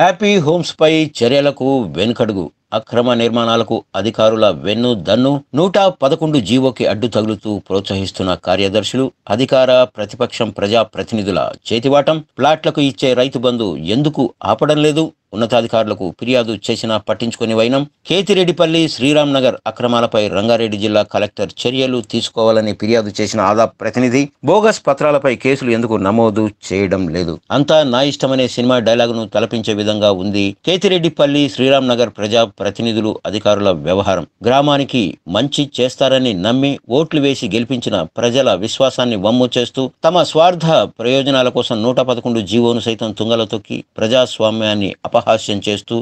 happy హోమ్స్పై చర్యలకు వెనుకడుగు అక్రమ నిర్మాణాలకు అధికారుల వెన్ను దన్ను నూట పదకొండు జీవోకి అడ్డు తగులుతూ ప్రోత్సహిస్తున్న కార్యదర్శులు అధికార ప్రతిపక్షం ప్రజా ప్రతినిధుల చేతివాటం ప్లాట్లకు ఇచ్చే రైతు బంధు ఎందుకు ఆపడం లేదు ఉన్నతాధికారులకు ఫిర్యాదు చేసినా పట్టించుకుని వైనం కేతిరెడ్డిపల్లి శ్రీరామ్ నగర్ అక్రమాలపై రంగారెడ్డి జిల్లా కలెక్టర్ చర్యలు తీసుకోవాలని ఫిర్యాదు చేసిన ఆదా ప్రతినిధి బోగస్ పత్రాలపై కేసులు ఎందుకు నమోదు చేయడం లేదు అంతా నా ఇష్టమనే సినిమా డైలాగ్ను తలపించే విధంగా ఉంది కేతిరెడ్డిపల్లి శ్రీరామ్ నగర్ ప్రజా ప్రతినిధులు అధికారుల వ్యవహారం గ్రామానికి మంచి చేస్తారని నమ్మి ఓట్లు వేసి గెలిపించిన ప్రజల విశ్వాసాన్ని వమ్ము చేస్తూ తమ స్వార్థ ప్రయోజనాల కోసం నూట పదకొండు జీవోను సైతం తుంగల తొక్కి ప్రజాస్వామ్యాన్ని అపహాస్యం చేస్తూ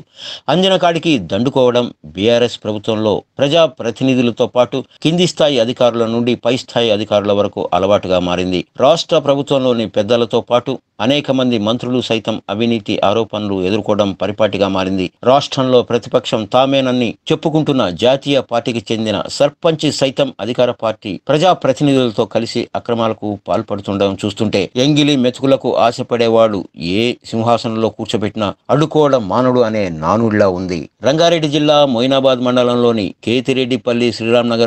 అంజనకాడికి కాడికి దండుకోవడం బీఆర్ఎస్ ప్రభుత్వంలో ప్రజా ప్రతినిధులతో పాటు కింది స్థాయి అధికారుల నుండి పై స్థాయి అధికారుల వరకు అలవాటుగా మారింది రాష్ట్ర ప్రభుత్వంలోని పెద్దలతో పాటు అనేక మంది మంత్రులు సైతం అవినీతి ఆరోపణలు ఎదుర్కోవడం పరిపాటిగా మారింది రాష్ట్రంలో ప్రతిపక్షం తామేనని చెప్పుకుంటున్న జాతీయ పార్టీకి చెందిన సర్పంచ్ సైతం అధికార పార్టీ ప్రజా ప్రతినిధులతో కలిసి అక్రమాలకు పాల్పడుతుండడం చూస్తుంటే ఎంగిలి మెతుకులకు ఆశపడేవాడు ఏ సింహాసనంలో కూర్చోబెట్టినా అడ్డుకోవడం మానవుడు అనే నానుడిలా ఉంది రంగారెడ్డి జిల్లా మొయినాబాద్ మండలంలోని కేతిరెడ్డిపల్లి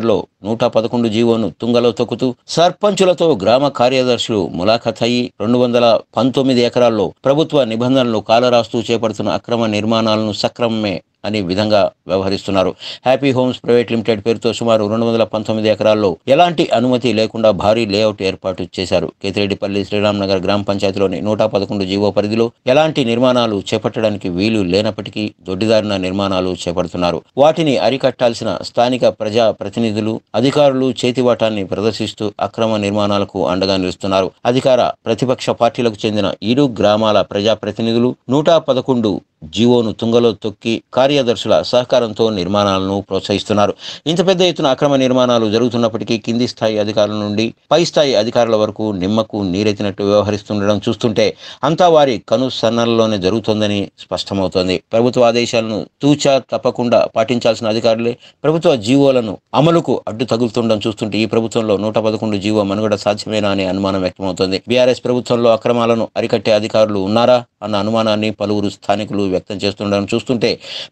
లో నూట పదకొండు జీవోను తుంగలో తొక్కుతూ సర్పంచులతో గ్రామ కార్యదర్శులు ములాఖత్ అయ్యి రెండు వందల పంతొమ్మిది ఎకరాల్లో ప్రభుత్వ నిబంధనలు కాలరాస్తూ చేపడుతున్న అక్రమ నిర్మాణాలను సక్రమమే అనే విధంగా వ్యవహరిస్తున్నారు హ్యాపీ హోమ్స్ ప్రైవేట్ లిమిటెడ్ పేరుతో సుమారు రెండు వందల పంతొమ్మిది ఎకరాల్లో ఎలాంటి అనుమతి లేకుండా భారీ లేఅవుట్ ఏర్పాటు చేశారు కేతిరెడ్డిపల్లి శ్రీరామ్నగర్ గ్రామ పంచాయతీలోని నూట పదకొండు జీవో పరిధిలో ఎలాంటి నిర్మాణాలు చేపట్టడానికి వీలు లేనప్పటికీ దొడ్డిదారిన నిర్మాణాలు చేపడుతున్నారు వాటిని అరికట్టాల్సిన స్థానిక ప్రజా ప్రతినిధులు అధికారులు చేతివాటాన్ని ప్రదర్శిస్తూ అక్రమ నిర్మాణాలకు అండగా నిలుస్తున్నారు అధికార ప్రతిపక్ష పార్టీలకు చెందిన ఇరు గ్రామాల ప్రజా ప్రతినిధులు నూట పదకొండు జీవోను తుంగలో తొక్కి కార్యదర్శుల సహకారంతో నిర్మాణాలను ప్రోత్సహిస్తున్నారు ఇంత పెద్ద ఎత్తున అక్రమ నిర్మాణాలు జరుగుతున్నప్పటికీ కింది స్థాయి అధికారుల నుండి పై స్థాయి అధికారుల వరకు నిమ్మకు నీరెత్తినట్టు వ్యవహరిస్తుండడం చూస్తుంటే అంతా వారి కను సన్నలలోనే జరుగుతోందని స్పష్టమవుతోంది ప్రభుత్వ ఆదేశాలను తూచా తప్పకుండా పాటించాల్సిన అధికారులే ప్రభుత్వ జీవోలను అమలుకు అడ్డు తగులుతుండడం చూస్తుంటే ఈ ప్రభుత్వంలో నూట పదకొండు జీవో మనుగడ సాధ్యమేనా అనే అనుమానం వ్యక్తమవుతోంది బీఆర్ఎస్ ప్రభుత్వంలో అక్రమాలను అరికట్టే అధికారులు ఉన్నారా అన్న అనుమానాన్ని పలువురు స్థానికులు వ్యక్తం చేస్తుండడం చూస్తుంటే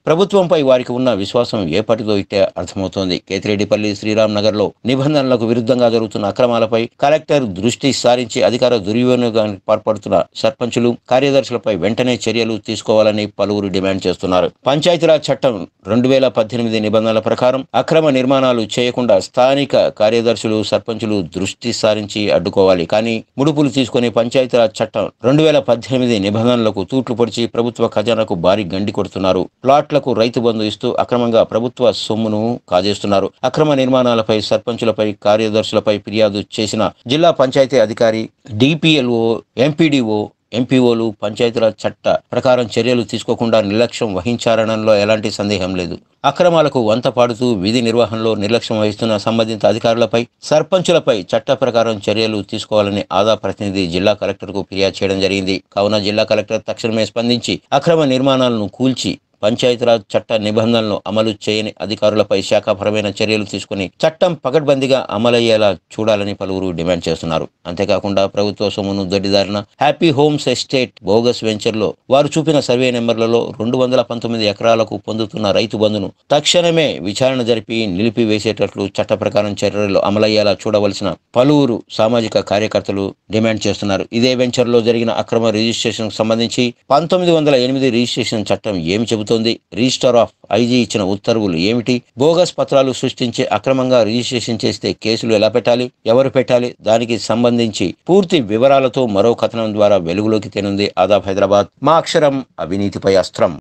ప్రభుత్వంపై వారికి ఉన్న విశ్వాసం ఏపటితో ఇట్టే అర్థమవుతోంది కేతిరెడ్డిపల్లి శ్రీరామ్ నగర్ లో నిబంధనలకు విరుద్ధంగా జరుగుతున్న అక్రమాలపై కలెక్టర్ దృష్టి సారించి అధికార దుర్వినియోగానికి పాల్పడుతున్న సర్పంచులు కార్యదర్శులపై వెంటనే చర్యలు తీసుకోవాలని పలువురు డిమాండ్ చేస్తున్నారు పంచాయతీరాజ్ చట్టం రెండు వేల పద్దెనిమిది నిబంధనల ప్రకారం అక్రమ నిర్మాణాలు చేయకుండా స్థానిక కార్యదర్శులు సర్పంచులు దృష్టి సారించి అడ్డుకోవాలి కానీ ముడుపులు తీసుకుని పంచాయతీరాజ్ చట్టం రెండు వేల పద్దెనిమిది నిబంధనలకు తూట్లు పొడిచి ప్రభుత్వ ఖజానకు రైతులకు భారీ గండి కొడుతున్నారు ప్లాట్లకు రైతు బంధు ఇస్తూ అక్రమంగా ప్రభుత్వ సొమ్మును కాజేస్తున్నారు అక్రమ నిర్మాణాలపై సర్పంచులపై కార్యదర్శులపై ఫిర్యాదు చేసిన జిల్లా పంచాయతీ అధికారి డిపిఎల్ఓ ఎంపీడీఓ ఎంపీఓలు పంచాయతీరాజ్ చట్ట ప్రకారం చర్యలు తీసుకోకుండా నిర్లక్ష్యం వహించారనంలో ఎలాంటి సందేహం లేదు అక్రమాలకు వంత పాడుతూ విధి నిర్వహణలో నిర్లక్ష్యం వహిస్తున్న సంబంధిత అధికారులపై సర్పంచులపై చట్ట ప్రకారం చర్యలు తీసుకోవాలని ఆదా ప్రతినిధి జిల్లా కలెక్టర్కు ఫిర్యాదు చేయడం జరిగింది కావున జిల్లా కలెక్టర్ తక్షణమే స్పందించి అక్రమ నిర్మాణాలను కూల్చి పంచాయతీరాజ్ చట్ట నిబంధనలను అమలు చేయని అధికారులపై శాఖపరమైన చర్యలు తీసుకుని చట్టం పగడ్బందీగా అమలయ్యేలా చూడాలని పలువురు డిమాండ్ చేస్తున్నారు అంతేకాకుండా ప్రభుత్వ సొమ్మును దొడ్డిదారిన హ్యాపీ హోమ్స్ ఎస్టేట్ బోగస్ వెంచర్లో వారు చూపిన సర్వే నెంబర్లలో రెండు వందల పంతొమ్మిది ఎకరాలకు పొందుతున్న రైతు బంధును తక్షణమే విచారణ జరిపి నిలిపివేసేటట్లు చట్ట ప్రకారం చర్యలు అమలయ్యేలా చూడవలసిన పలువురు సామాజిక కార్యకర్తలు డిమాండ్ చేస్తున్నారు ఇదే వెంచర్లో జరిగిన అక్రమ రిజిస్ట్రేషన్కు సంబంధించి పంతొమ్మిది వందల ఎనిమిది రిజిస్ట్రేషన్ చట్టం ఏమి చెబుతుంది చేస్తోంది రిజిస్టర్ ఆఫ్ ఐజీ ఇచ్చిన ఉత్తర్వులు ఏమిటి బోగస్ పత్రాలు సృష్టించి అక్రమంగా రిజిస్ట్రేషన్ చేస్తే కేసులు ఎలా పెట్టాలి ఎవరు పెట్టాలి దానికి సంబంధించి పూర్తి వివరాలతో మరో కథనం ద్వారా వెలుగులోకి తెనుంది ఆదాబ్ హైదరాబాద్ మా అక్షరం అవినీతిపై అస్త్రం